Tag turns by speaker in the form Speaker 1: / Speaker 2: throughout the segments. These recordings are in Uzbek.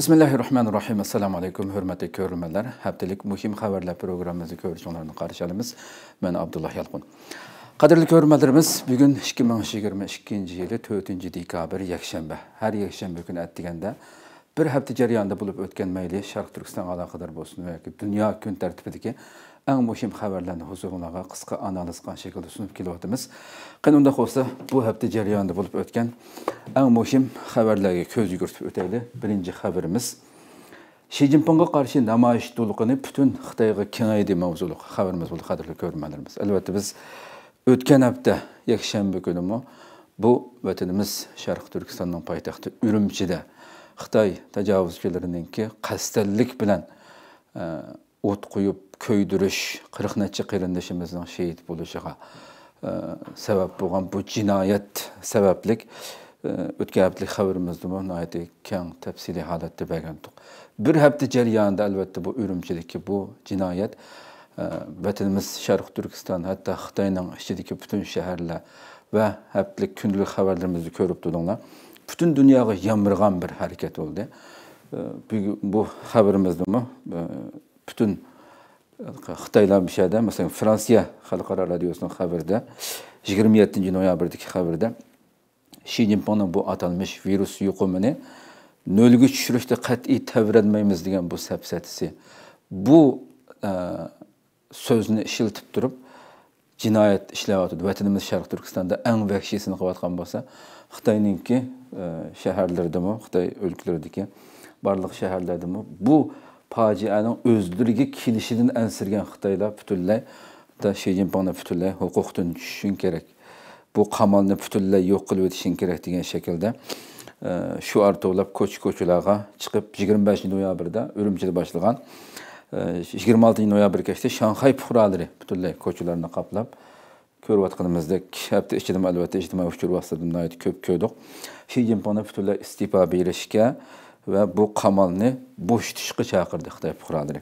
Speaker 1: bismillahi rohmanir rohim assalomu alaykum hurmatli ko'rilmalar haftalik muhim xabarlar programmamizni ko'rishinglarni qarshi olamiz man abdulloh yalqun qadrli ko'rmalarimiz bugun ikki ming yigirma ikkinchi yili to'rtinchi dekabr yakshanba har yakshanba kuni atdiganda bir hafta jarayonida bo'lib o'tgan mayli sharq turkiston aloqador bo'lsin yoki dunyo kun tartibidagi eng muhim xabarlarni huzuringlarga qisqa analiz qan shaklda sunib kelyapmiz qani unda bu hafta jarayonida bo'lib o'tgan eng muhim xabarlarga ko'z yugurtib o'tayli birinchi xabarimiz shi zinpinga qarshi namoyish to'lqini butun xitoyga kengaydi mavzuli xabarimiz bo'ldi qadrli ko'rmanlarimiz albatta biz o'tgan hafta yakshanba kunimi bu vatanimiz sharq turkistonning poytaxti urumchida xitoy tajovuzchilarininki qasdillik bilan e, o't qo'yib көйдүрүш кырк нече кыйрындашыбыздын шейит болушуга себеп болгон бу жинаят себеплик өткөн аптылык хабарыбызды наайты кең тапсилий халатта бергендик бир апта жарыянында албетте бу үрүмчүдөгү бу жинаят vatanimiz sharq turkiston hatto xitoyning ichidagi butun shaharlar va haftalik kundalik xabarlarimizni ko'rib turdinglar butun dunyoga yomrig'an bir harakat bo'ldi bu xabarimizni butun xitoylar bir şeyda masalan fransiya xalqaro radiosining xabarida yigirma yettinchi noyabrdagi xabarda shi zinpinni bu atalmish virus yuqumini nolga tushirishda qat'iy tavranmaymiz degan bu sapsatisi bu so'zni ishiltib turib jinoyat ishlayotdi vatanimiz sharq turkistonda eng vahshiysini qilayotgan bo'lsa xitoyninki shaharlaridami xitoy o'lkalardagi barliq shaharlardami bu fojianing o'zlariga kelishidan ansirgan xitoylar butunlay shi zinpinni butunlay huquqdan tushishing kerak bu qamalni butunlay yo'q qilib o'tishing kerak degan shaklda e, shu ortovlab ko'ch ko'chalarga chiqib yigirma beshinchi noyabrda urumchida boshlagan e, yigirma oltinchi noyabr kechda shanxay puhralari butunlay ko'chalarni qoplab ko'ryotganimizdek hafta ichida albatta ijtimoiy uchur vositadada ko'p ko'rdik shi zinpinni butunlay iste'fo berishga və bu qamalını boş tişqi çağırdı Xitay puxuraları.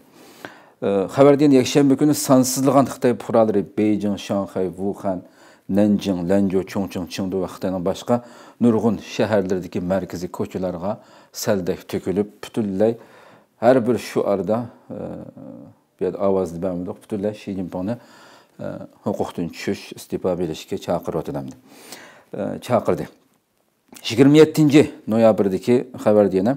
Speaker 1: Xəbərdən yəkşənbə günü sansızlığan Xitay puxuraları Beycin, Şanxay, Wuhan, Nanjing, Lanzhou, Chongqing, Chengdu və Xitayın başqa nurğun şəhərlərdəki mərkəzi koçularına səldək tökülüb bütünləy hər bir şuarda e, bir avaz dibəmdə bütünləy Xi Jinpingi e, hüquqdan düşüş, istifa verişə e, çağırdı. Çağırdı. 27 noyabrdagi xabarda yana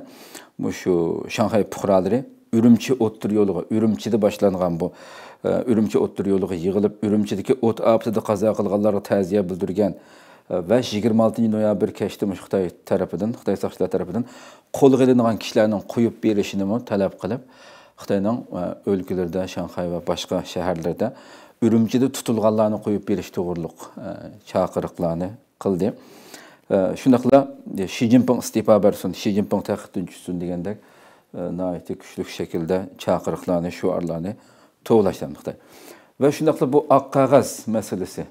Speaker 1: shu shanxay puhralari urumchi o'ttir yo'lig'i urumchida boshlangan bu e, urumchi o'ttir yo'lig'i yig'ilib urumchidagi o't aftida qazo qilganlarga ta'ziya bildirgan e, va 26 noyabr kechda xitoy tarafidan xitoy soqchilar tarafidan qo'lga ilingan kishilarning qo'yib berishini talab qilib xitoyning e, o'lkalarida shanxay va boshqa shaharlarda urumchida tutilganlarni qo'yib berish to'g'riliq chaqiriqlarni qildi Şunaqla Xi Jinping istifa bərsin, Xi Jinping təxtdən düşsün deyəndə nəhayət güclü şəkildə çağırıqlarını, şüarlarını toğlaşdırmışdı. Və şunaqla bu ağ qağaz məsələsi,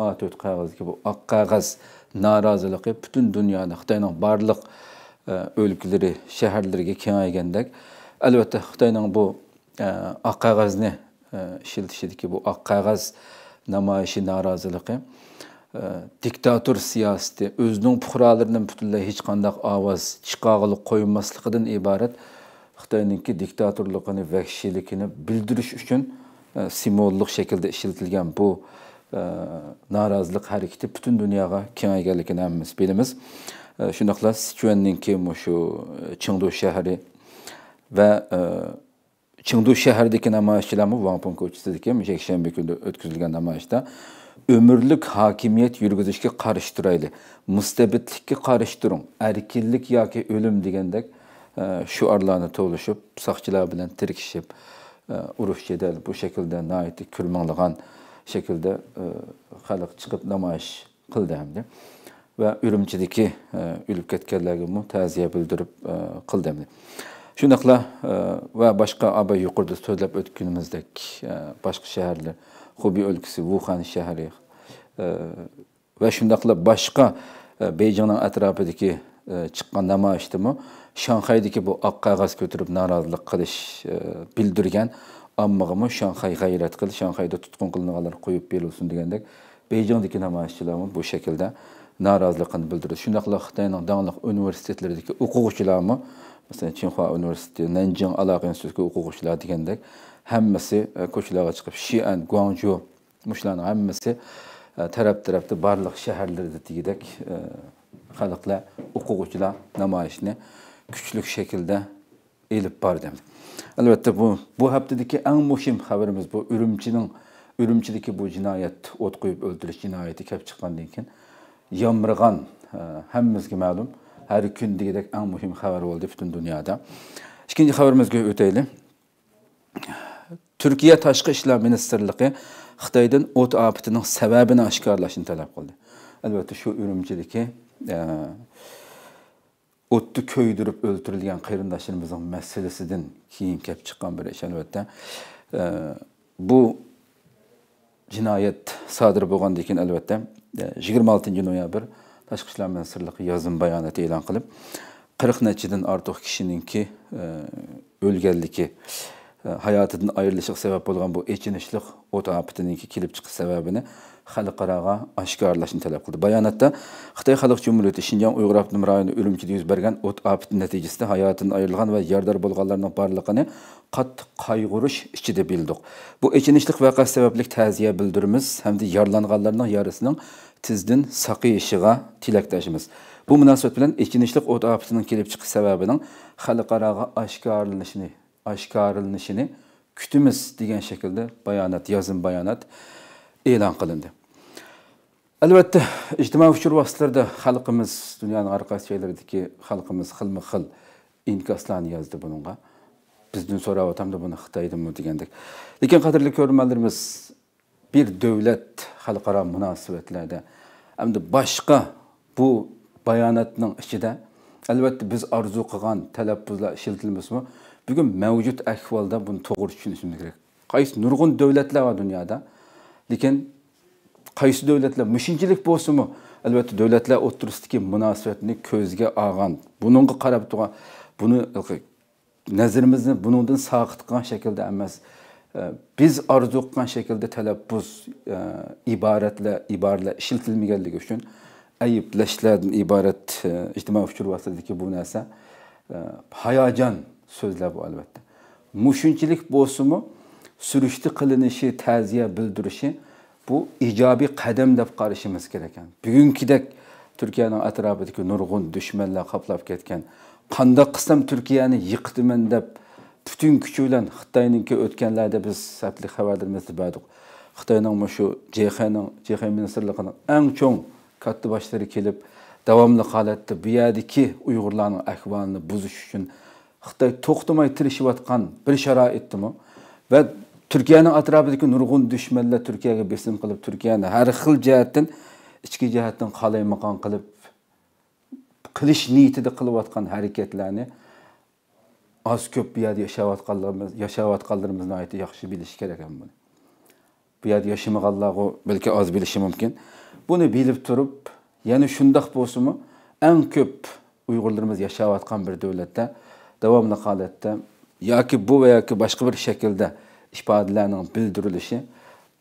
Speaker 1: A4 qağazı ki, bu ağ qağaz narazılığı bütün dünyanı, Xitayın barlıq ölkələri, şəhərlərə kengəygəndə əlbəttə Xitayın bu ağ qağazını işlətişidiki bu ağ qağaz namayışı narazılığı Ee, diktator siyaseti, özünün puhralarının bütünle hiç kandak avaz, çıkağılık koyulmaslıkıdan ibaret Xitayninki diktatorluğunu, vəhşilikini bildiriş için e, simvolluq şekilde işletilgen bu e, narazılıq hərəkəti bütün dünyaya kengayganligini hammamiz bilimiz. E, Shunaqla Sichuanninki mushu e, Chengdu şəhəri və e, Chengdu şəhərdəki namayişçilər Wangpung ko'chasidagi yakshanba kuni o'tkazilgan namoyishda ömürlük hakimiyet yürgüzüşke karıştıraylı. Müstebitlikki karıştırın. Erkillik ya ki ölüm digendek e, şu arlarını to'lishib soqchilar bilan tirkishib e, urush jadal bu şekilde, naiti kulmanlagan shaklda e, xalq e, chiqib namoyish qildi hamda va urumchidagi o'lib ketganlarga ta'ziya bildirib e, qildi hamda shundaqla va boshqa abay yuqorida so'zlab o'tganimizdek başka shaharlar xubi o'lkasi vuhan şehri. va shundoq qilib boshqa e, beyjingning atrofidagi e, chiqqan namoyishdimi Şanghay'daki bu oq qog'oz ko'tarib norozilik qilish e, bildirgan ommag'imi shanxay g'ayrat qil shanxayda tutqun qilinganlar qo'yib berilsin degandek beyjingdagi namoyishchilar bu shaklda noroziligini bildirdi shundoqla xitoyning dongliq universitetlaridagi o'quvchilarmi masalan Çinhua universiteti nanjing aloqa institutiga o'quvchilar degandek hammasi ko'chalarga chiqib Xi'an, Guangzhou, mushlarni hammasi Ee, taraf tarafta şehirlerde shaharlardagidek halkla ee, o'quvchilar namoyishni kuchli şekilde elib bardım. Elbette bu bu haftadaki en muhim haberimiz bu urumchining urumchidagi bu cinayet o't qo'yib cinayeti jinoyati kelib chiqqandan keyin yomrig'an e, hammamizga ma'lum her gün degidek en muhim haber bo'ldi butun dunyoda ikkinchi xabarimizga o'taylik Türkiye tashqi ishlar ministrligi Xitoydan o't ofatining sababini oshkorlashni talab qildi. Albatta shu urumchidagi e, o'tni kuydirib o'ltirilgan qarindoshlarimizning masalasidan keyin kelib chiqqan bir ish albatta. E, bu jinoyat sodir bo'lgandan keyin albatta 26 e, noyabr tashqi ishlar ministrligi yozim bayonoti e'lon qilib 40 nechidan ortiq kishininki o'lganligi e, Э, hayatının ayrılışı sabab bo'lgan bu echinishlik o't ofatiniki kelib chiqish sababini xalqaroga oshkorlashni talab qildi bayonotda xitoy xalq jumuriyati shinjon uyg'ur abdum rayoni o'limchida yuz bergan o't ofati natijasida hayotidan ayrilgan va yordar bo'lganlarning borlig'ini qattiq qayg'urish ichida bildik bu echinishlik voqea sebeplik ta'ziya bildirimiz hamda yaralanganlarning yarisining tizdin saqiyishiga tilakdoshimiz bu munosabat bilan echinishlik o't ofatining kelib chiqish sababining xalqaroga aşkarlaşını aşkarılınışını kütümüz degan şekilde bayanat, yazın bayanat ilan e'lon qilindi albatta ijtimoiy uchur vositalarida xalqimiz dunyoni orqasi joylaridagi xalqimiz xilma xil inkoslarni yozdi bunga bizdan so'rab bunu buni xitoydimi degandek lekin qadrli ko'rmanlarimiz bir davlat xalqaro munosabatlarda hamda başka bu bayonotning ichida elbette biz orzu qilgan talaffuzlar ishlatilmasmi Bugün mevcut ekvalda bunu doğru düşünüşümüz gerek. Qaysı nurgun devletler var dünyada. lakin kayısı devletler müşincilik bolsa mı? Elbette devletler oturusdaki münasebetini közge ağan. Bununla karab duran, bunu nazarimizni bunundan sağıtkan şekilde emez. Ee, biz arzu kılan şekilde telaffuz e, ibaretle, ibaretle işiltilmegenlik üçün ayıpleşlerden ibaret e, ictimai uçur vasıtadaki bu nese e, hayacan so'zlar bu albatta mushunchilik bo'lsimi surishti qilinishi ta'ziya bildirishi bu ijobiy qadam deb qarashimiz kerak ekan bugungidek turkiyani atrofidagi nurg'un dushmanlar qoplab ketgan qandoq qilsam turkiyani yiqitaman deb butun kuchi bilan xitoyninki o'tganlarda biz sabtli xabarlarimizda berdik xitoyning shu jexaning jexa ministrligining eng cho'ng katta boshlari kelib davomli holatda bu yerdagi uyg'urlarning ahvolini buzish uchun xitoy to'xtamay tirishayotgan bir sharoitdimi va turkiyani atrofidagi nurg'un dushmanlar turkiyaga besim qilib turkiyani har xil jihatdan ichki jihatdan qalaymaqon qilib qilish niyatida qilayotgan harakatlarni oz ko'p bu yerda yashayotganlarimiz yashayotganlarimizni aytib yaxshi bilish kerak ham buni bu yerda yashamaganlargu balki oz bilishi mumkin buni bilib turib yana shundoq bo'lsinmi eng ko'p uyg'urlarimiz yashayotgan bir davlatda davamlı Ya ki bu veya ki başka bir şekilde ifodalarning bildirilishi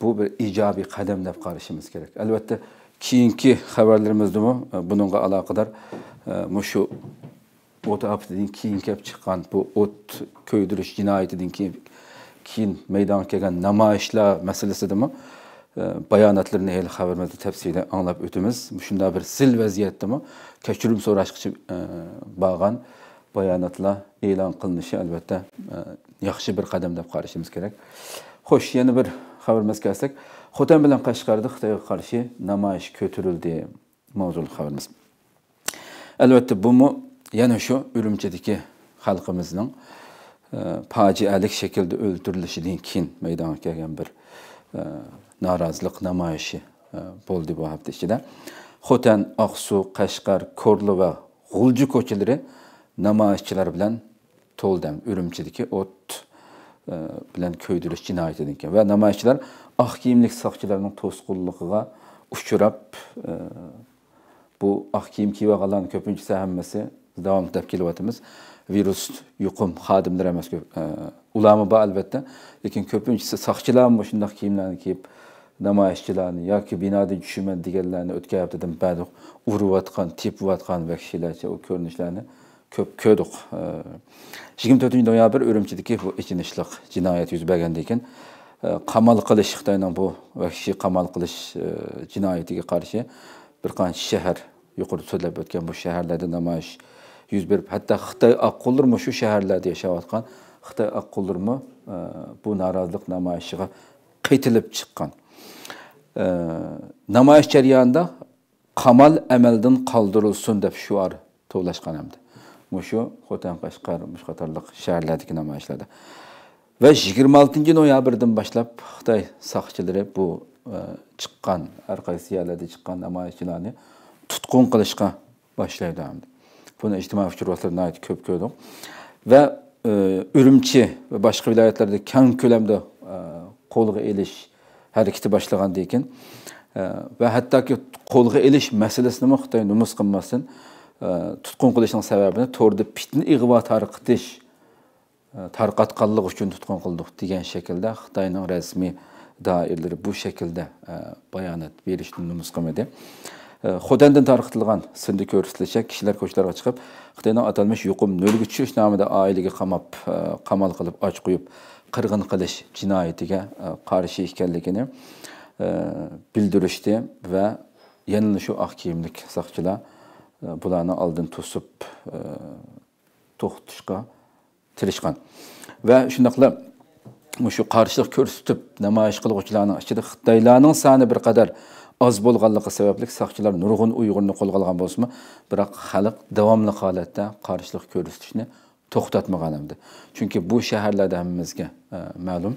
Speaker 1: bu bir ijobiy qadam gerek. Elbette kiinki albatta keyingi xabarlarimizdami e, bunga aloqador shu e, o't aftidan kiinki hep çıkan bu o't ko'ydirish jinoyatidan keyin keyin maydonga kelgan namoyishlar masalasidami e, bayonotlarni hali xabarimizda tafsili anglab o'tamiz shunda bir sil vaziyatdami kechirim so'rash uchun borgan bayonotlar e'lon qilinishi albatta e, yaxshi bir qadam deb qarashimiz kerak xo'sh yana bir xabarimizga kelsak xotan bilan qashqarda xitoyga qarshi namoyish ko'tarildi Elbette xabarimiz albatta bumi yana shu urumchidagi xalqimizning e, fojialik shaklda o'ldirilishidan keyin maydonga kelgan bir e, norozilik namoyishi bo'ldi bu hafta ichida xotan oqsu qashqar ko'rli va g'ulji ko'chalari namoyishchilar bilan to'ldim urumchidagi o't e, bilan ko'ydirish jinoyati degan va namoyishchilar oq kiyimlik soqchilarning to'sqinligiga uchrab e, bu oq kiyim kiyib olganlarni ko'pincha hammasi davom etab kelyapmiz virus yuqum xodimlar emas ko'p e, ulami bor albatta lekin ko'pincha soqchilar shundoq kiyimlarni kiyib namoyishchilarni yoki binodan tushaman deganlarni o'tgan haftadan ba'di urib yotgan tepib yotgan va kishilarcha u ko'rinishlarni көп көдік. 24 ноябрь үрімчідікі бұл ичинишлік жинайет жүз бәгенде екен. Қамал қылыш Қытайның бұл вәкші қамал қылыш жинайетіге қаршы бір қан шәһәр yuqorida so'zlab o'tgan bu şehirlerde shaharlarda namoyish yuz berib hatto xitoy oqqullirmi shu shaharlarda yashayotgan xitoy oqqullirmi e, bu norozilik namoyishiga qaytilib chiqqan ee, namoyish jarayonida qamal amaldan qoldirilsin deb shuar to'lashgan hamdi mushu xotan qashqar mush qatorliq shaharlardagi namoyishlarda va yigirma oltinchi noyabrdan boshlab xitoy soqchilari bu chiqqan e, har qaysi yerlarda chiqqan namoyishchilarni tutqun qilishga boshlaydi buni ijtimoiy uchrashuvlarda ko'p ko'rdik va urumchi e, va boshqa viloyatlarda kang ko'lamda e, qo'lga ilish harakati boshlagandan keyin va hattoki qo'lga ilish masalasini xitoy numus qilmasdan tutqun qilishning sababini to'rda pitni ig'vo tarqitish tarqatqanlıq üçün tutqun qıldıq deyən şəkildə Xitayının rəsmi dairələri bu şəkildə bəyanat verişini nümus qılmadı. Xodandan tarqıtılğan sində göstəriləcək kişilər koçlara çıxıb Xitayının atalmış yuqum nölgü çüş namında ailəyə qamab, qamal qılıb aç qoyub qırğın qilish jinoyatiga qarshi ekanligini bildirishdi va yana shu oq kiyimlik soqchilar Э, bularni oldin to'sib э, to'xtatishga tirishgan va shunday qilib shu qarshilik ko'rsatib namoyish qilguvchilarning ichida xitoylarning soni bir qadar oz bo'lganligi sababli soqchilar nurg'un uyg'urni qo'lga olgan bo'lsinmi biroq xalq davomli holatda qarshilik ko'rsatishni to'xtatmagan edi chunki bu shaharlarda hammamizga e, ma'lum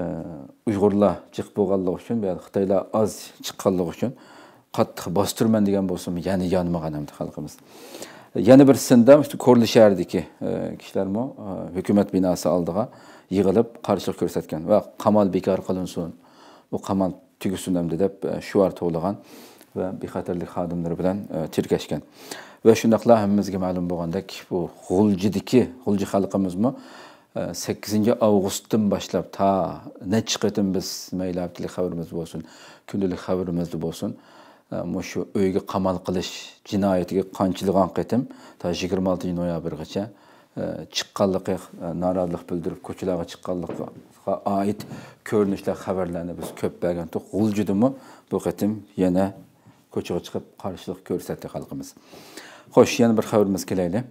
Speaker 1: e, uyg'urlar chiqib bo'lganligi uchun xitoylar oz chiqqanligi uchun qattiq bostirman degan bo'lsa ya'ni yonmag'animdi xalqimiz yana bir sindam ko'rinishardiki e, kishilarmi e, hukumat binosi oldiga yig'ilib qarshilik ko'rsatgan va qamal bekor qilinsin bu qamal tugasin hamda deb e, shuar to'lagan va bexatarlik xodimlari bilan tirkashgan va shundaqla hammamizga ma'lum bo'lgandek bu g'uljidiki g'ulji xalqimizmi sakkizinchi avgustdan boshlab to nechi biz mayli haftalik xabarimiz bo'lsin kundalik xabarimiz bo'lsin şu öyge qamal qilish jinoyatiga qonchilgan qitim ta 26 noyabrgacha chiqqanligi norozilik bildirib ko'chalarga chiqqanligiga oid ko'rinishlar xabarlarni biz ko'p bergandik g'uljudimi bu qitim yana ko'chaga chiqib qarshilik ko'rsatdi xalqimiz xo'sh yana bir xabarimiz kelaylik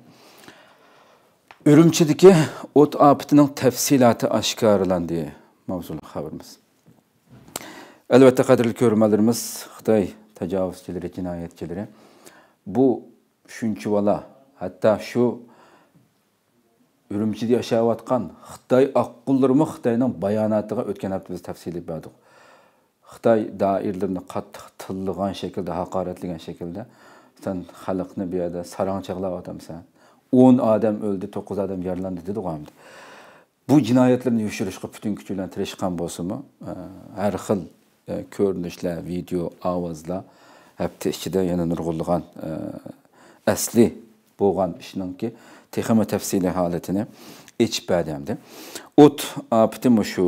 Speaker 1: urumchidagi o't ofatining tafsiloti oshkoralandi mavzuli xabarimiz albatta qadrli ko'rmalarimiz xitoy tajovuzchilari jinoyatchilari bu bola hatto shu urumchida yashayotgan xitoy oqqullirmi xitoyning bayonotiga o'tgan hafta biz tafsiliy berdik xitoy doirlarini qattiq tillagan shaklda haqoratlagan shaklda san xalqni bu yerda sarongchaqlab otamsan o'n odam o'ldi to'qqiz odam yaralandi dedi bu jinoyatlarni yo'shirishga butun kuchi bilan tirishgan bo'lsinmi eh, har xil görünüşlə, video, avazla həbdə ikidə yəni nurğulluğan e, əsli boğan işinin ki, texəmə təfsili halətini iç bədəmdir. Ot apiti muşu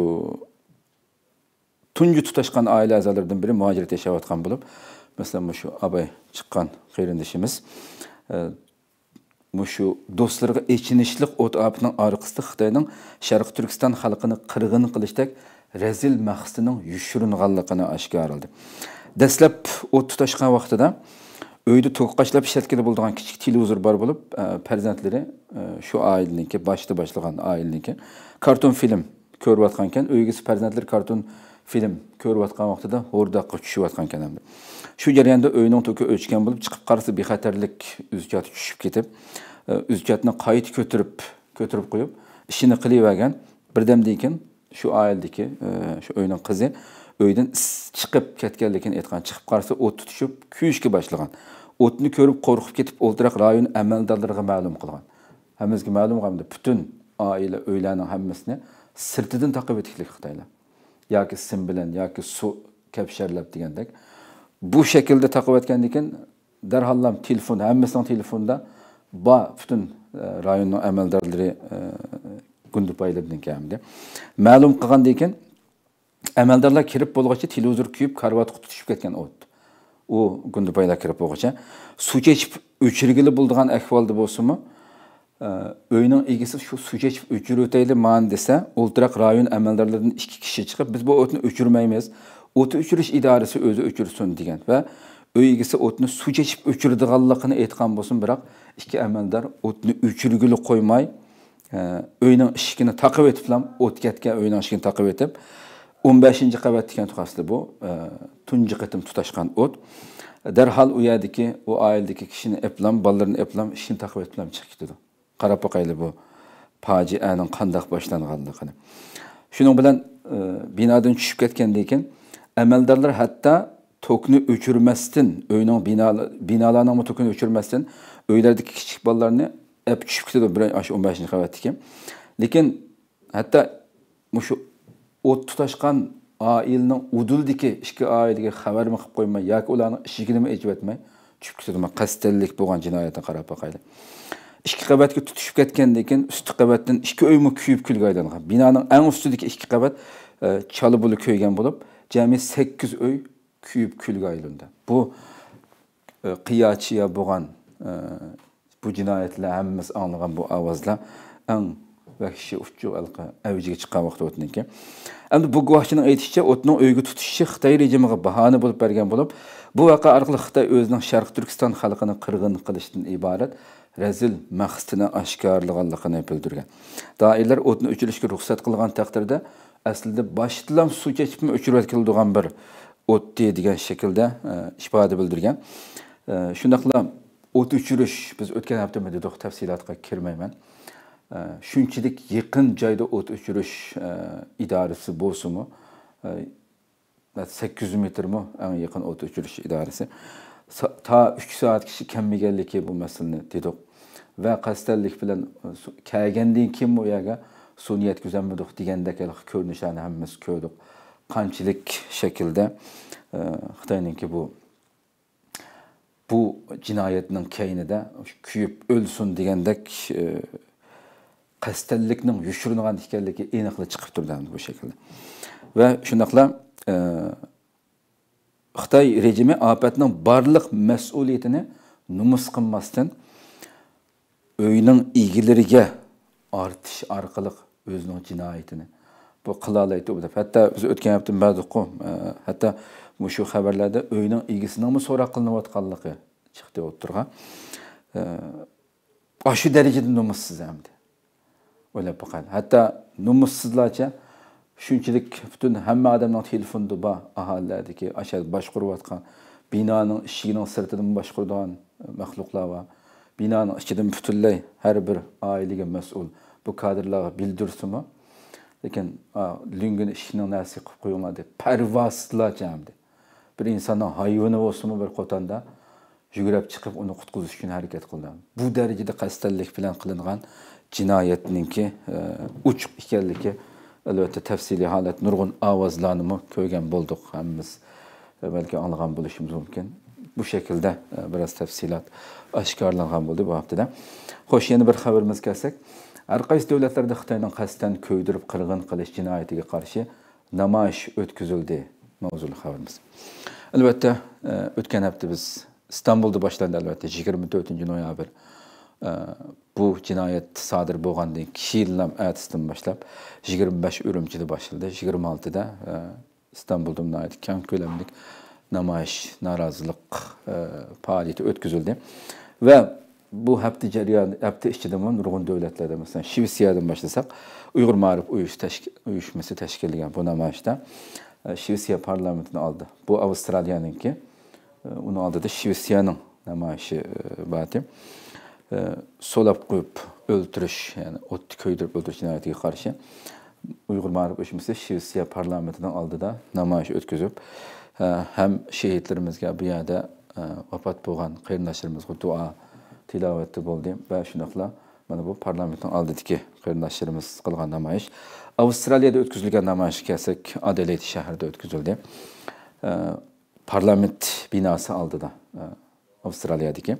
Speaker 1: tuncu tutaşqan ailə əzalarından biri mühacirət yaşayatqan olub. Məsələn, muşu abay çıxqan qeyrindişimiz e, muşu dostlarına eçinişlik ot apitinin arqısı Xitayının Şərq Türkistan xalqını qırğın qılışdak rezil mahsının yuşurunğanlıqını aşkarıldı. Dəsləb o tutaşqan vaxtıda öydə toqqaşlab şətkili bulduğan kiçik televizor bar olub, pərzəndləri şu ailəninki, başda başlayan ailəninki karton film көріп жатқанкен өйгісі перзентлер картон фильм көріп жатқан уақытыда ордаққа түшіп жатқан екен әмді шу жарыянда өйнің төкі өшкен болып шығып қарсы бейхатерлік үзкаты түшіп кетіп үзкатны қайт көтіріп көтіріп қойып ішіні қылып әген бірдемде екен şu oildagi şu e, o'yning kızı uydan çıkıp ketganligini etkan chiqib qarasa o't tutishib kuyishga boshlagan o'tni ko'rib qo'rqib ketib o'ldiroq rayon amaldorlariga ma'lum qilgan hammamizga ma'lum bütün aile oila uylarning hammasini sirtidan taqib o'tishlik xitoylar yoki sim bilan yoki suv kapsharlab degandek bu şekilde taqib o'tgandan keyin darhol ham telefon hammasining telefonida bor butun e, rayonning amaldorlari e, gundupaylardan kamida ma'lum qilganda ekan amaldorlar kirib bo'lg'icha televizor kuyib karvat tutishib ketgan o't u gundupaylar kirib bo'lg'icha suv kechib o'chirgili bo'ldigan ahvolda bo'lsinmi e, uyning egasi shu suv kechib o'chirib o'tayli man desa o'ltiraq rayon amaldorlaridan ikki kishi chiqib biz bu o'tni o'chirmaymiz o'ti o'chirish idorasi o'zi o'chirsin degan va uy egasi o'tni suv kechib o'chirdiganligini aytgan bo'lsin biroq ikki amaldor o'tni o'chirguli qo'ymay uyni eshigini taqib etib ham o'tkatgan uyni eshigini taqib etib o'n beshinchi qavat degan tuqasli bu e, tunji qitim tutashgan o't darhol u yerdagi u oiladagi kishini eplam bolalarini eplam ishini taqib etib ham chiqib ketadi qarab boqayli bu fojiani qandoq boshlanganligini shuning bilan e, binodan tushib ketgandan keyin amaldorlar hatto tokni o'chirmasdan uyning binolarni tokini o'chirmasdan uylardagi kichik bolalarni tushib ketadi birinchi o'n beshinchi qavatniki lekin hatto shu o't tutashgan oilning uduldiki ichki oilaga xabarmi qilib qo'ymay yoki ularni eshiginimi echib o'tmay tushib ketadi qasdillik bo'lgan jinoyatni qarab boqaylik ikki qavatga tutishib ketgandan keyin usti qavatdan ikki uymi kuyib kulga aylangan binoning eng ustidagi ikki qavat e, chala buli kuygan bo'lib jami sakkiz uy kuyib kulga aylandi bu e, qiyachiya bo'lgan e, bu jinoyatlar hammasi anglagan bu ovozlar ang vahshiy uchchuq alqa avjiga chiqqan vaqt o'tniki endi bu guvohchining aytishicha o'tning o'yga tutuşu xitoy rejimiga bahona bo'lib bergan bo'lib bu vaqa orqali xitoy o'zining sharqi turkiston xalqini qirg'in qilishdan iborat razil maqsadini oshkorlaganligini bildirgan doirlar o'tni o'chirishga ruxsat qilgan taqdirda aslida boshdan suv kechibmi duğan bir şekilde degan shaklda e, ifoda bildirgan e, shundoqla o't o'chirish biz o'tgan hafta nima dedik tafsilotga kirmayman shunchalik yaqin joyda o't o'chirish e, idorasi bo'lsinmi e, sakkiz yuz metrmi eng yaqin o't o'chirish idorasi to uch soat kishi kammiganligi bu masalani dedik va qasdallik bilan e, kelgandan keyin bu yerga suv yetkazolmadik degandek ko'rinishlarni hammasi ko'rdik qanchalik shaklda xitoyniki bu bu cinayetinin keyni de kuyup ölsün degandek e, qastellikning yushirgan ekanligi aniqli chiqib turdi bu şekilde. Ve shundoqla e, xitoy rejimi ofatning barliq mas'uliyatini numus qilmasdan uyning egalariga ortish arkalık o'zining jinoyatini bu qila oladi deb hatto biz o'tgan hafta badiqu e, hatto shu xabarlarda uyning egisinimi so'roq qilinayotganligi chiqdi bo'lib turgan e, shu darajada nomussiz hamdi o'ylab boqadi hatto nomussizlarcha shunchalik butun hamma odamning telefoni bor aholidagi asha boshqurayotgan binoning eshigining sirtidan boshquradigan maxluqlar bor binoning ichidan butunlay har bir oilaga mas'ul bu kadrlarga bildirsinmi lekin lungini ishni narsa qilib qo'yinglar deb parvaslar jamdi bir insonning hayvoni bo'lsinmi bir qo'tonda yugurib chiqib uni qutqizish uchun harakat qildi bu darajada qasdtanlik bilan qilingan jinoyatninki e, uch ekanligi albatta tafsiliy holat nurg'un ovozlarni ko'rgan bo'ldik hammamiz e, balki anglagan bo'lishimiz mumkin bu shaklda e, biroz tafsilot oshkorlangan bo'ldi bu haftada xo'sh yana bir xabarimiz kelsak әрқайсы дәулетлерде қытайдың қастан көйдіріп қырғын қылыш жинаятыға қаршы намайш өткізілді мавзулы қабырмыз әлбәтті э, өткен әпті біз Стамбулды башланды әлбәтті 24. noyabr. E, bu cinayet sadır bolğan deyin кіші yıllam башлап 25 ürümçide başladı. 26 e, İstanbul'da nahayet bu hafta jarayon hafta ichida ham nurg'un davlatlarda masalan Şivisiya'dan boshlasak uyg'ur ma'rif uyush uyushmasi tashkillangan bu namoyishda Şivisiya e, parlamentini oldi bu avstraliyaniki e, uni oldida shvetsiyaning namoyishi e, bor so'lab qo'yib o'ltirish ya'ni ot kuydirib o'ldirish jinoyatiga qarshi uyg'ur ma'rif uyushmasi Şivisiya parlamentini oldida namoyish o'tkazib ham shehidlarimizga bu yerda vafot bo'lgan qarindoshlarimizga duo tilovati bo'ldi va shundoqla mana bu parlamentning oldidagi qarindoshlarimiz qilgan namoyish avstraliyada o'tkazilgan namoyish kesak adelet shahrida o'tkazildi parlament binosi oldida e, avstraliyadagi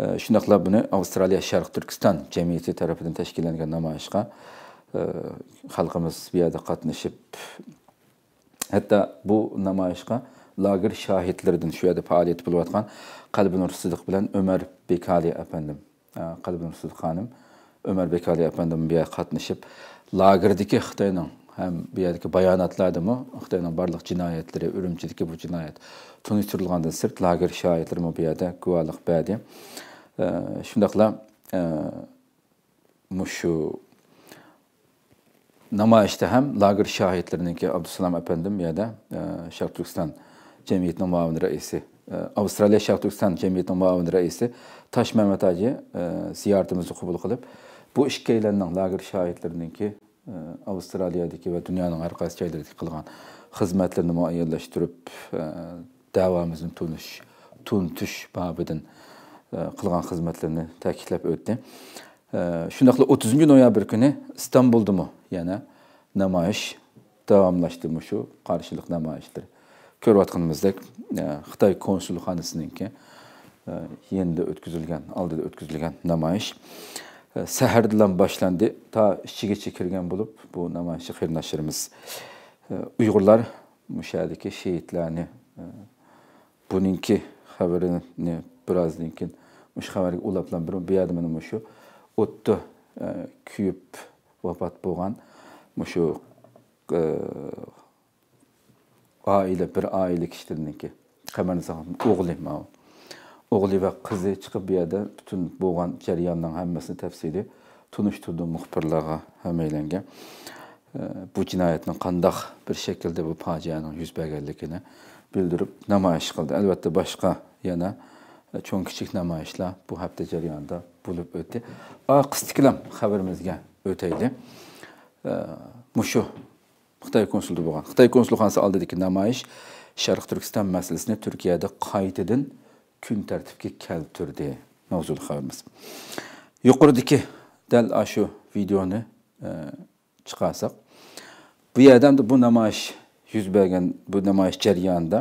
Speaker 1: e, shundoqla buni avstraliya sharq turkiston jamiyati tarafidan tashkillangan namoyishga e, xalqimiz bu yerda qatnashib hatto bu namoyishga lagir şahitlerden şu yerde faaliyet bulayotgan Qalbinur Sidiq bilan Ömer Bekali efendim, Qalbinur ee, Sidiq hanım Ömer Bekali efendim bir katnışıp lagirdeki Xitoyning hem bir yerdeki bayanatlarda mı Xitoyning barlıq cinayetleri, Ürümçideki bu cinayet tunuşturulğandan sırt lagir şahitleri mi bir yerde guvalıq bədi. Ee, Şundaqla e, muşu namayişte hem lagir şahitlerinin ki Abdüsselam efendim ya da e, Şark Türkistan jamiyatning muavin raisi e, avstraliya sharq turkiston jamiyatining muavin raisi Taş mamat Hacı e, ziyoratimizni qabul qılıb. bu ikkalaning lager shohidlariniki e, avstraliyadagi va dunyoning har qaysi joylaridagi qilgan xizmatlarini muayyanlashtirib da'vomizni tunish tuntish babidan qilgan xizmatlarini ta'kidlab o'tdi shundoqla o'ttizinchi noyabr günü İstanbuldumu yana namoyish davomlashdi shu qarshilik namoyishlari ko'rayotganimizdek e, xitoy konsulxonasiniki endi o'tkazilgan oldida o'tkazilgan namoyish e, sahardilan boshlandi to ishchigacha kirgan bulup bu namayışı qarindoshlarimiz e, uyg'urlar mushadiki shehidlarni buninki xabarini birozdan keyin shu xabarga ulablan bu yardımını mana shu o'tni kuyib boğan, bo'lgan aile bir aile kishidiniki qamarnisa o'g'li mana o'g'li va qizi chiqib bu yerda butun bo'lgan jarayonning hammasini tafsili tunishtirdi muxbirlarga hammanglarga bu jinoyatning qandoq bir şekilde bu fojianing yuz berganligini bildirib namoyish qildi albatta boshqa yana cho'ng e, kichik namayışla bu hafta bulup jarayonida bo'lib o'tdi qisqa xabarimizga o'taylik ee, mushu xitoy konsulda bo'lgan xitoy konsulxonasi oldidagi namoyish sharq turkiston masalasini turkiyada qaytadan kun tartibga keltirdi mavzu xabarimiz yuqoridagi dal shu videoni chiqarsak e, bu yerdamda bu namoyish yuz bergan bu namoyish jarayonida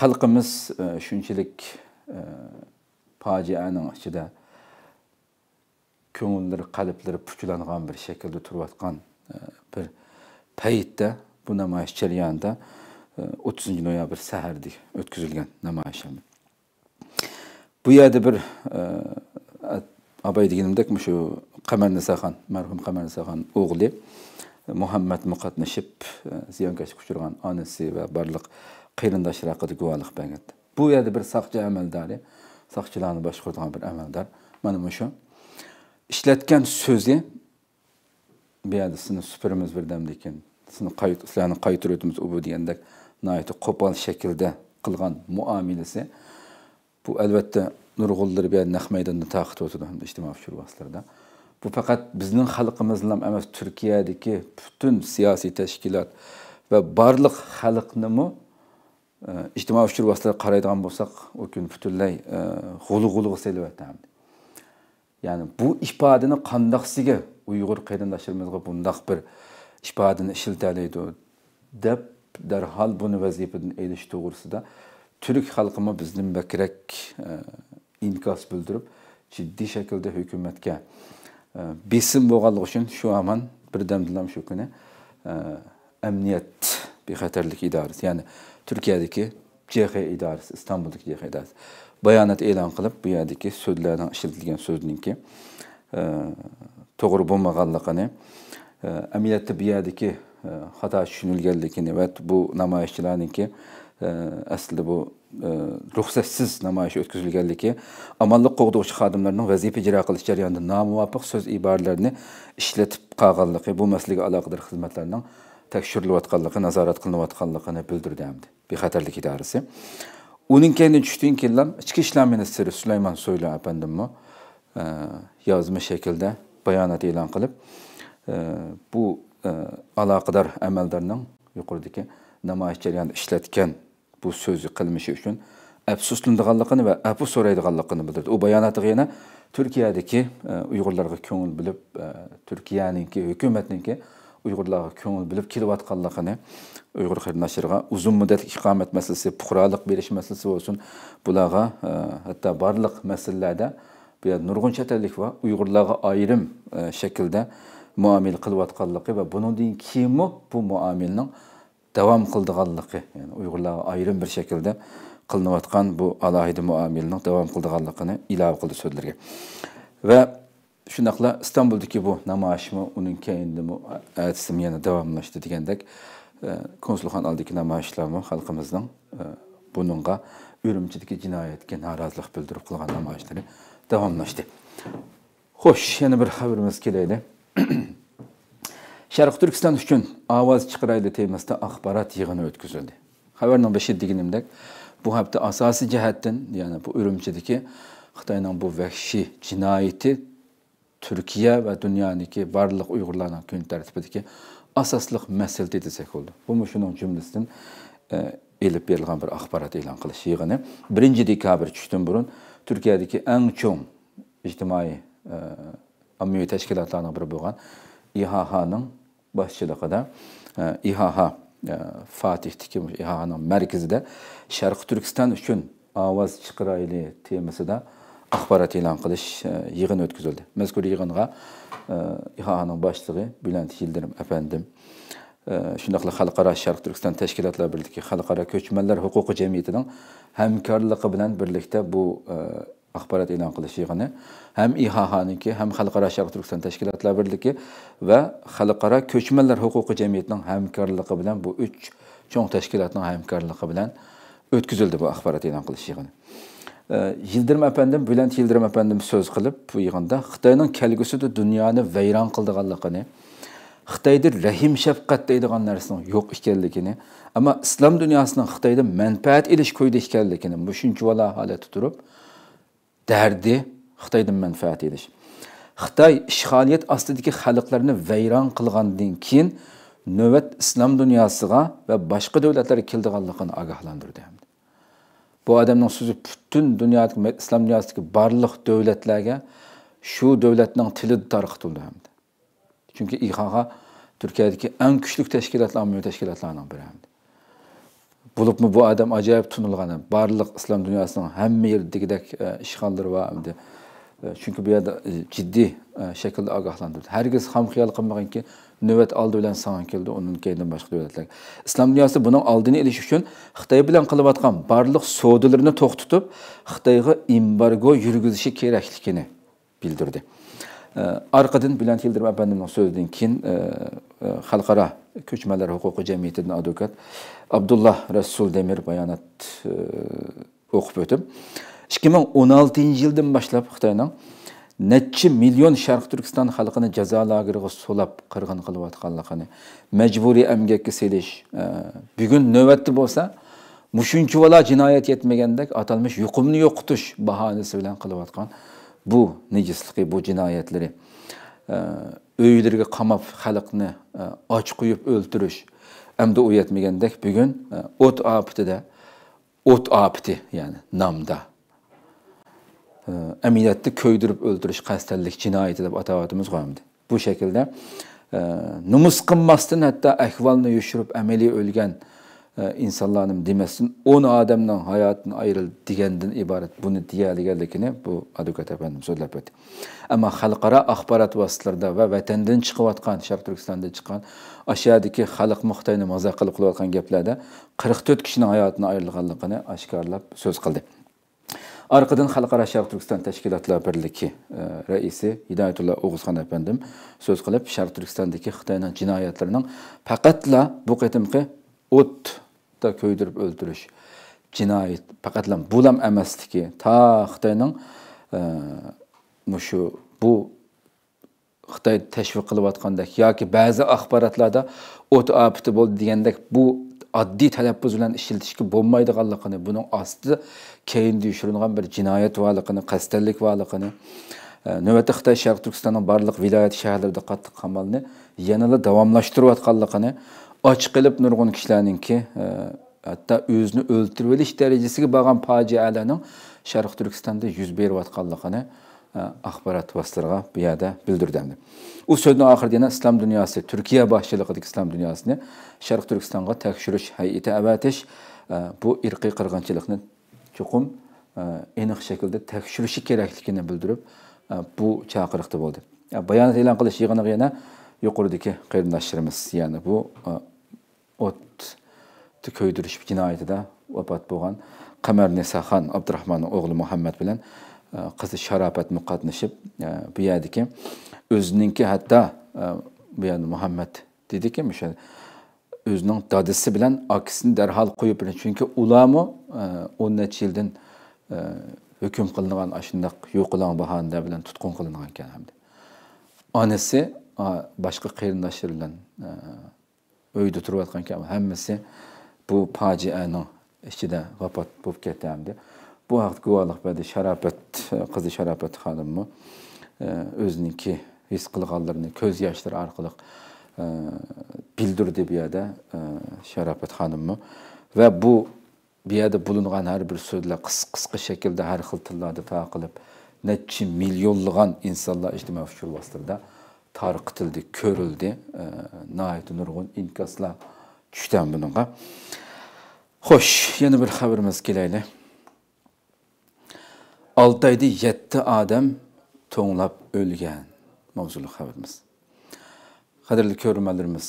Speaker 1: xalqimiz shunchalik e, e, fojianing ichida ko'ngillari qalblari puchlangan bir shaklda turayotgan bir paytda bu namoyish jarayonida e, o'ttizinchi noyabr saharda o'tkazilgan namoyish bu yerda bir e, abay deganimdek shu qamar nisaxon marhum qamar nisaxon o'g'li e, muhammad muqatnashib ziyonkashlikka uchragan onasi va barliq qarindoshlar haqida guvohlik bergan bu yerda bir soqchi amaldori soqchilarni boshqaradigan bir amaldor mana shu ishlatgan so'zi buyoqda sizni supurimiz birdamdan keyin sizni qayt sizlarni qaytiramiz u bu degandek nihoyatda qo'pol shaklda qilgan muomalasi bu albatta nurg'ullar bu naq maydonda taqit o'tadi hamda ijtimoiy uchur vaqtlarida bu faqat bizning xalqimiz bilan emas turkiyadagi butun siyosiy tashkilot va barliq xalqnimi e, ijtimoiy uchur vositalarga qaraydigan bo'lsak u kun butunlay g'ulu e, g'ulg'i selyapti ya'ni bu ifodani qandoqsiga uyg'ur qarindoshlarimizga bundoq bir ifodani ishiltalaydi deb darhol buni vazifadan elish to'g'risida turk xalqimi bizdan bakrak e, inkos bildirib jiddiy shaklda hukumatga e, besim bo'lganligi uchun shu aman birdamdilam shu kuni e, amniyat bexatarlik idorasi ya'ni turkiyadagi jx idorasi istanbuldagi jx idorasi bayonot e'lon qilib bu yerdagi so'zlardan ishlatilgan so'zninki to'g'ri bo'lmaganligini amiliyat tibbiyadagi xato tushunilganligini ve bu ki e, aslında bu e, ruxsatsiz namoyish o'tkazilganligi amallik qo'g'dovchi xodimlarning vazifa ijro qilish jarayonida nomuvofiq so'z iboralarini ishlatib qolganligi bu masalaga aloqador xizmatlarning tekshirilayotganligi nazorat qilinayotganligini bildirdi hamdi bexatarlik idorasi uning keyin tushdan keyin ichki ishlar ministri sulaymon so'yli apandimmi e, yozma şekilde. bayonot e'lon qilib e, bu e, aloqador amaldorning yuqoridagi namoyish jarayonida ishlatgan bu so'zni qilmishi uchun afsuslanadiganligini va afu so'raydiganligini bildirdi u bayonotiga yana turkiyadagi e, uyg'urlarga ko'ngil bilib turkiyaninki hukumatninki uyg'urlarga ko'ngil bilib kelayotganligini uyg'ur nashriga uzun muddat iqomat masalasi fuqarolik berish masalasi bo'lsin bularga hatto barliq masalalarda bu nurg'un var, ellik va uyg'urlarga ayrim e, shaklda ve qilayotganligi va kim o? bu muomilning davom kıldıkallıkı. ya'ni uyg'urlarga ayrim bir shaklda qilinayotgan bu alohida muomilning davom qildiganligini ilova qildi so'zlarga va shunaqla istanbuldagi bu kendi uning keyindimi atisimi yani davomlashdi degandek e, konsulxon oldidagi namoyishlarmi xalqimizning e, buningga үрімчідікі жинайетке наразылық білдіріп қылған намайыштары давамлашты. Хош, яны бір хабарымыз келеді. Шарқ Түркістан үшін аваз чықырайды темасты ақпарат йығыны өткізілді. Хабарның беші дегенімдік, bu hafta asası cihetten yani bu Ürümçi'deki Xitay'ın bu vəhşi cinayeti Türkiye ve dünyadaki varlık Uygurlarının gün tertibindeki asaslıq məsələ desək oldu. Bu müşünün cümlesinin e, elib berilgan bir axborot e'lon qilish yig'ini birinchi dekabr tushishdan burun turkiyadagi eng cho'ng ijtimoiy ommaviy e, tashkilotlarning biri bo'lgan ihhning boshchiligida e, ihh e, fatihdagi ihhning markazida sharqi turkiston uchun ovoz chiqirayli temasida axborot e'lon qilish yig'ini o'tkazildi mazkur yig'inga ihhning boshlig'i Bülent yildirim apandim Э, shundoqla xalqaro sharq turkiston tashkilotlar birligi xalqaro ko'chmanlar huquqi jamiyatining hamkorligi bilan birlikda bu e, axborot e'lon qilish yig'ini ham ihahniki ham xalqaro sharq turkiston tashkilotlar birligi va xalqaro ko'chmanlar huquqi jamiyatining hamkorligi bilan bu uch cho'ng tashkilotning hamkorligi bilan o'tkazildi bu axborot e'lon qilish yig'ini e, yildirim apandim bulant yildirim apandim so'z qilib bu yig'inda xitoyning kelgusida dunyoni vayron qildiganligini xitoyda rahim shafqat deydigan narsaning yo'q ekanligini ammo islom dunyosining xitoyda manfaat ilish ko'yda ekanligini bu shuncha vala holatda turib dardi xitoyda manfaat ilish xitoy ishg'oliyat ostidagi xalqlarni vayron qilgandan keyin navbat islom dunyosiga va boshqa davlatlarga keldiganligini ogohlantirdi bu odamning so'zi butun dunyodagi islom dunyosidagi barliq davlatlarga shu davlatning tilida tarqatildi hamda Çünkü Çünki İHH Türkiyədəki ən güclü təşkilatlar, ümumi təşkilatlardan Bulup mu bu adam acayip tunulğanı, barlıq İslam dünyasının həmmə yerdəkidək e, işğalları var indi. E, çünkü bir yerdə e, ciddi şekilde agahlandırdı. Herkes kəs xam xiyal qılmağın ki, növbət aldı bilən sağın kildi, onun keyindən başqa dövlətlər. İslam dünyası bunun aldığını iliş üçün Xitay bilən qılıb atqan barlıq soğudularını toxtutub, Xitayğa imbargo yürgüzüşü keraklikini bildirdi. orqadan bilan hildirma apandimning so'zidan keyin e, e, xalqaro ko'chmalar huquqi jamiyatidan advokat Abdullah rasul demir bayonot e, o'qib o'tib ikki ming o'n oltinchi yildan boshlab xitoyning nechi million sharq turkiston xalqini jazo lageriga so'lab qirg'in qilayotganligini majburiy amgakka selish bugun navbatda bo'lsa mushuncha cinayet yetmegendek yetmagandek yukumunu yuqumni bahanesi bilen bilan qilayotgan bu nejisliqi bu jinoyatlari uylarga e, qamab xalqni e, och qo'yib o'ltirish hamda u yetmagandek bugun e, o't de, o't apti ya'ni namda amiyatni ko'ydirib o'ldirish kastellik, jinoyati deb atayotimiz qo'yamdi bu shaklda numus qilmasdan hatto ahvolni yushirib amaliy o'lgan E, insonlarni demasdan o'n odamdan hayotini ayrildi degandan iborat buni deyaliganligini bu advokat apandim so'zlab o'tdi ammo xalqaro axborot vositalarida va vatandan chiqayotgan sharq turkistonda chiqqan oshyodagi xalq muxtoyni mazax qilib qilayotgan gaplarda qirq to'rt kishini hayotini ayrilganligini oshkorlab so'z qildi Arkadan Xalqaro Sharq Turkiston Tashkilotlar Birligi e, raisi Hidoyatulloh O'g'izxon apandim so'z qilib, Sharq Turkistondagi Xitoyning jinoyatlarining faqatla bu qitimqi ot o'tda kuydirib o'ldirish jinoyat faqatlam bu ham emasligi ta xitoyning e, mushu bu xitoy tashviq qilayotgandek yoki bazı axborotlarda o't ofati bol degandek bu oddiy talaffuz bilan ishlatishga bo'lmaydiganligini buning ostida keyin yushirilgan bir jinoyat borligini qasdallik borligini e, navbatda xitoy sharq turkistonning barliq viloyat shaharlarida qattiq qamalni yanada davomlashtirayotganligini ochiq qilib nurg'un kishilarninki e, hatto o'zini o'ltirib olish darajasiga borgan fojialarning sharq turkistonda yuz berayotganligini e, axborot vositalariga bu yerda bildirdim u so'zni oxirida yana islom dunyosi turkiya boshchiligidagi islom dunyosini sharq turkistonga tekshirish hayiti avatish e, bu irqiy qirg'inchilikni chuqum aniq shaklda tekshirishi kerakligini bildirib bu chaqiriqda bo'ldi bayonot e'lon qilish yig'iniga yana yuqoridagi qarindoshlarimiz ya'ni bu қатты көйдірішіп жинайтыда опат болған қамар несахан абдрахманның оғлы мұхаммад білән қызы шарапат мұқатнышып бұядыке өзінікі хәтта бұян мұхаммад ki мүшәді e, şey, özünün dadısı bilen aksini derhal koyup bilen. Çünkü ulamı e, 10 neçe yıldan e, hüküm kılınan aşındaq yokulan bahanda bilen tutkun kılınan eken hem de. Anesi başka kıyırındaşları bilen e, öyde turuvatkan eken hemmesi bu fojiani ichida vafot bo'lib ketgandi bu haqda guvohlik berdi sharofat qizi sharofat xonimni o'ziniki his qilganlarini ko'z yoshlari orqali e, bildirdi bu yerda e, sharofat xonimni va bu bu yerda bo'lingan har bir so'zlar qisqa qisqa shaklda har xil tillarda ta qilib nechi millionlagan insonlar ijtimoiy fikr vositasida tarqitildi ko'rildi nurg'un inkoslar Küçtən bununla. Hoş yeni bir haberimiz geleyle. Altayda yetti adam to'nglab ölgen mavzuli haberimiz. qadrli ko'rmalarimiz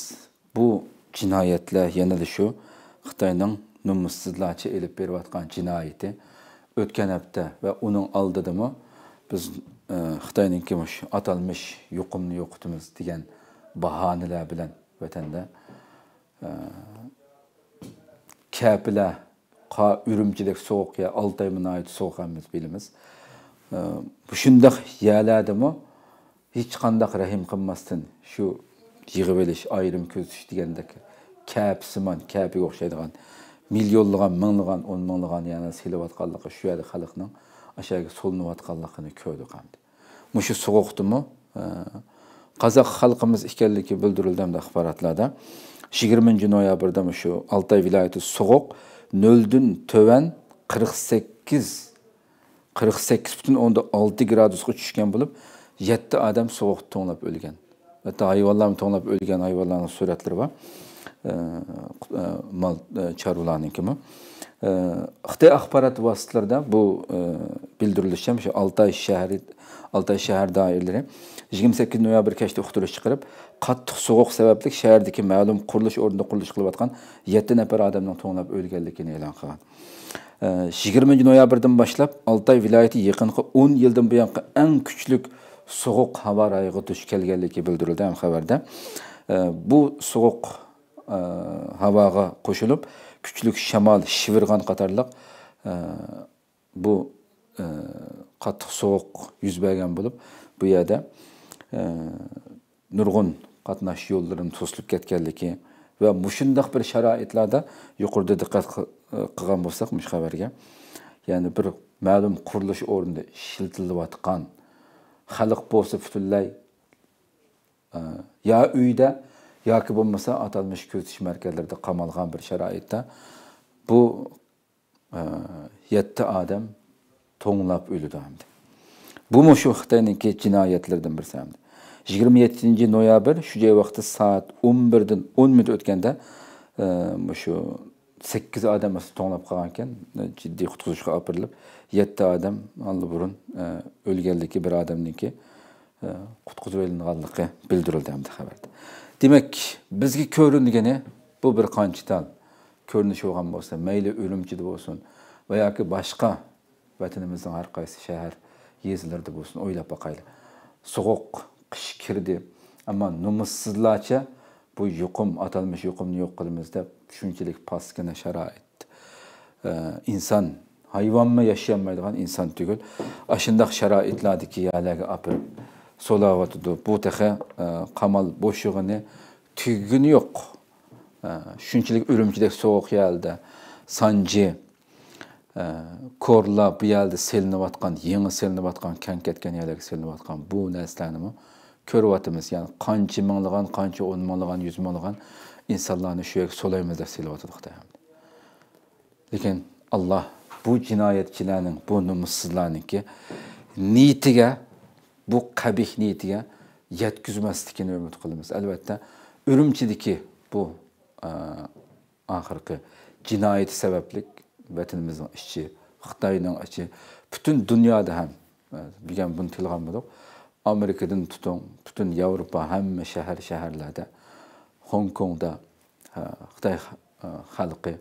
Speaker 1: bu cinayetle jinoyatlar yanada shu xitoyning numussizlarcha ilib berayotgan jinoyati o'tgan ve onun uning mı biz xitoyninki e, atalmish yuqumni yo'qitamiz degan bahonalar bilan vatanda Kəpilə, qa ürümçidək soğuq ya, Altayımına ait soğuq əmiz bilimiz. Bu şündəq yələdimi, heç qandaq rəhim qınmasın şu yığıb eliş, ayrım közüş digəndək kəpsiman, kəpi oxşaydıqan, milyonluğan, minliğan, on minliğan, yəni siləvatqallıqı, şu yədi xalıqının aşağıya solunuvatqallıqını köydük əmdi. Muşu soğuqdu mu? E, Qazaq Қазақ халқымыз bildirildi əmdə axbaratlarda. 20 noyabrda shu oltay viloyati so'g'uq noldan tuvan qirq sakkiz qirq sakkiz butun o'nda olti gradusga tushgan bo'lib yetti odam sovuq to'nglab o'lgan hatto hayvonlarni to'nglab o'lgan hayvonlarni suratlari bor e, mol e, chorvalarnikimi xitoy axborot vositalarida bu e, bildirilişim şu Altay şehri Altay şehir daireleri 28 noyabr keçdi uqtuluş chiqarib, qattiq soğuq sababli shahardagi ma'lum qurilish o'rnida qurilish qilayotgan 7 nafar odamning to'nglab o'lganligini e'lon qilgan. 20 noyabrdan boshlab Altay viloyati yaqinqi 10 yildan buyongi eng kuchli soğuq havo rayiga duch kelganligi bildirildi ham xabarda. Bu soğuq havoga qo'shilib, kuchli shamol, shivirg'on qatorliq bu qattiq sovuq yuz bergan bo'lib bu yerda nurg'un qatnash yo'llarini to'silib ketganligi va mushundoq bir sharoitlarda yuqorida diqqat qilgan bo'lsak mush xabarga ya'ni bir ma'lum qurilish o'rnida ishlatilayotgan xalq bo'lsa butunlay yo uyda yoki bo'lmasa atalmish kuzatish markazlarida qamalgan bir sharoitda bu yetti odam to'nglab o'ldi hamdi bu shu xitoyniki jinoyatlardan birsi hamdi yigirma yettinchi noyabr shu joy vaqti soat o'n birdan o'n minut o'tganda e, shu sakkiz odam to'nglab qolgan ekan e, jiddiy qutqizishga olib berilib yetti odam burun e, o'lganligi bir odamniki qutqizib olinganligi bildirildi hamda xabarda demak bizga ko'ringani bu bir qanchidan ko'rinish bo'lgan bo'lsa mayli o'limchida bo'lsin va yoki boshqa vatanimizning har qaysi shahar yezlarida bo'lsin o'ylab boqayli sovuq qish kirdi ammo nomussizlarcha bu yuqum atalmish yuqumni yo'q qilamiz deb shunchalik pastkina sharoit e, inson hayvonmi yashayaolmaydigan inson insan ana aşındak sharoitlardagi ki olib apır so'layotidi bu teke e, boşluğunu bo'shig'ini yok yo'q shunchalik e, o'limchidek sovuq yalda Э, ko'rlab bu yerda selinayotgan yangi selinayotgan kan ketgan yerlarga selinayotgan bu narsalarni ko'ryapmiz ya'ni qancha minglagan qancha o'n minglagan yuz minglagan insonlarni shu yerga so'laymiz deb selyapti xudo lekin alloh bu jinoyatchilarning bu nomussizlarniki niyatiga bu qabih niyatiga yetkazmasligini umid qilamiz albatta urumchidiki bu e, oxirgi jinoyat sabablik vatanimizning ichi xitoyning ichi butun dunyoda ham bilgan buni tilg'anmadik amerikadan tutun bütün yevropa hem şehir şehirlerde hong kongda xitoy xalqi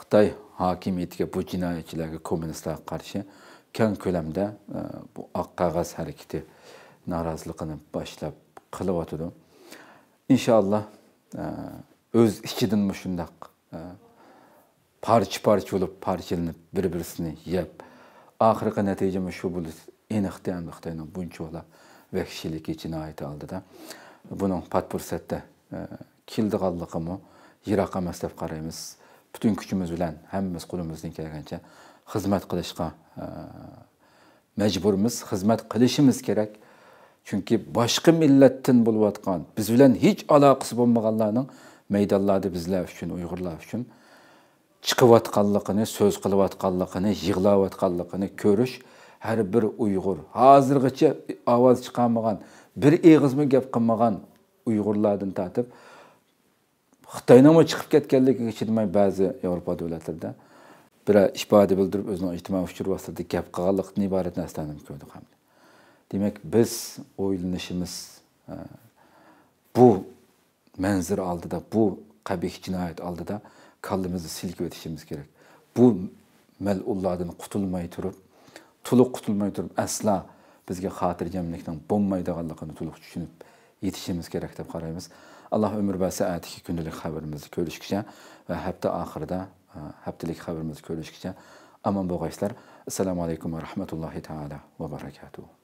Speaker 1: xitoy hokimiyatiga bu jinoyatchilarga kommunistlarga karşı, keng ko'lamda bu oq qog'oz harakati noroziligini boshlab qilyotidi inshaalloh o'z ichidan shundoq parcha parcha bo'lib parchalanib bir birisini yeb oxirgi natija shu bo'ldi aniqda ham xitoyning bunchalar vahshiyligi jinoyati oldida buning patpursatda e, keldiganligimi yiroq emas deb qaraymiz butun kuchimiz bilan hammamiz qo'limizdan kelgancha xizmat qilishga e, majburmiz xizmat qilishimiz kerak chunki boshqa millatdan bo'layotgan biz bilan hech aloqasi bo'lmaganlarning maydonlarda bizlar uchun uyg'urlar uchun chiqayotganligini so'z qilayotganligini yig'layotganligini ko'rish har bir uyg'ur hozirgacha ovoz chiqarmagan bir eg'izmi gap qilmagan uyg'urlardan tortib xitoynam chiqib ketganligiga chidamay ba'zi yevropa davlatlarida bir ifoda bildirib o'zini ijtimoiy uchur vositida gap qilganlikdan iborat narsani ko'rdik ham demak biz o'ylanishimiz e, bu manzir oldida bu qabih jinoyat oldida kallimizni silkib o'tishimiz kerak bu malullardan qutulmay turib to'liq qutulmay turib aslo bizga xotirjamlikdan bo'lmaydiganligini to'liq tushunib yetishimiz kerak deb qaraymiz alloh umr va saatiki kundalik xabarimizni ko'rishguncha va hafta oxirida e, haftalik görüşkice. Aman bu gayetler. assalomu alaykum va rahmatullohi taala va Berekatuhu.